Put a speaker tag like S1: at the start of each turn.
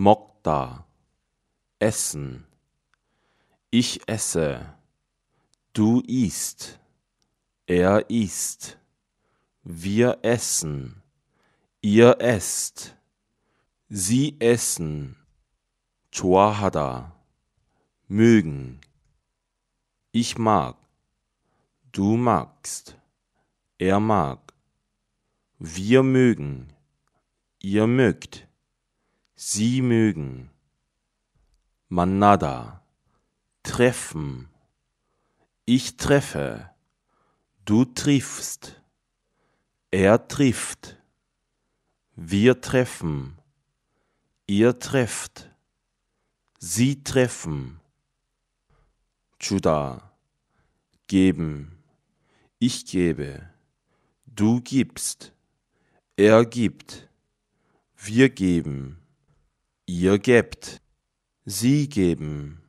S1: Mokta, Essen. Ich esse, du isst, er isst, wir essen, ihr esst, sie essen. Chuahada, mögen. Ich mag, du magst, er mag. Wir mögen, ihr mögt. Sie mögen. Manada. Treffen. Ich treffe. Du triffst. Er trifft. Wir treffen. Ihr trefft. Sie treffen. Juda. Geben. Ich gebe. Du gibst. Er gibt. Wir geben. Ihr gebt. Sie geben.